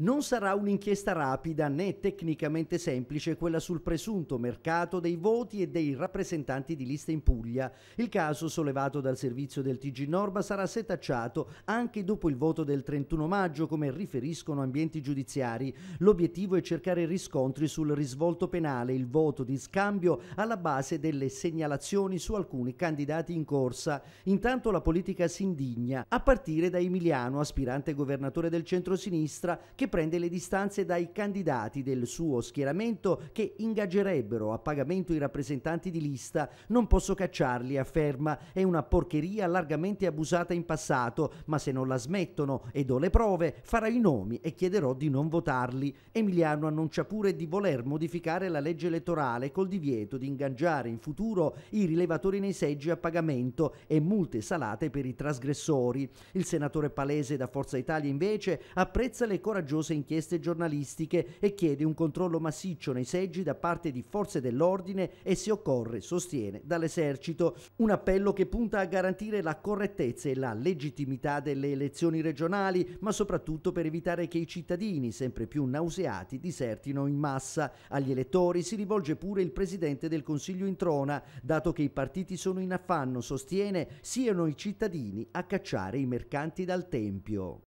Non sarà un'inchiesta rapida né tecnicamente semplice quella sul presunto mercato dei voti e dei rappresentanti di lista in Puglia. Il caso sollevato dal servizio del TG Norba sarà setacciato anche dopo il voto del 31 maggio, come riferiscono ambienti giudiziari. L'obiettivo è cercare riscontri sul risvolto penale, il voto di scambio alla base delle segnalazioni su alcuni candidati in corsa. Intanto la politica si indigna, a partire da Emiliano, aspirante governatore del centro-sinistra, che prende le distanze dai candidati del suo schieramento che ingaggerebbero a pagamento i rappresentanti di lista. Non posso cacciarli, afferma, è una porcheria largamente abusata in passato, ma se non la smettono ed ho le prove, farò i nomi e chiederò di non votarli. Emiliano annuncia pure di voler modificare la legge elettorale col divieto di ingaggiare in futuro i rilevatori nei seggi a pagamento e multe salate per i trasgressori. Il senatore Palese da Forza Italia invece apprezza le coraggiose coraggiose inchieste giornalistiche e chiede un controllo massiccio nei seggi da parte di forze dell'ordine e se occorre, sostiene, dall'esercito. Un appello che punta a garantire la correttezza e la legittimità delle elezioni regionali, ma soprattutto per evitare che i cittadini, sempre più nauseati, disertino in massa. Agli elettori si rivolge pure il presidente del Consiglio in trona, dato che i partiti sono in affanno, sostiene, siano i cittadini a cacciare i mercanti dal Tempio.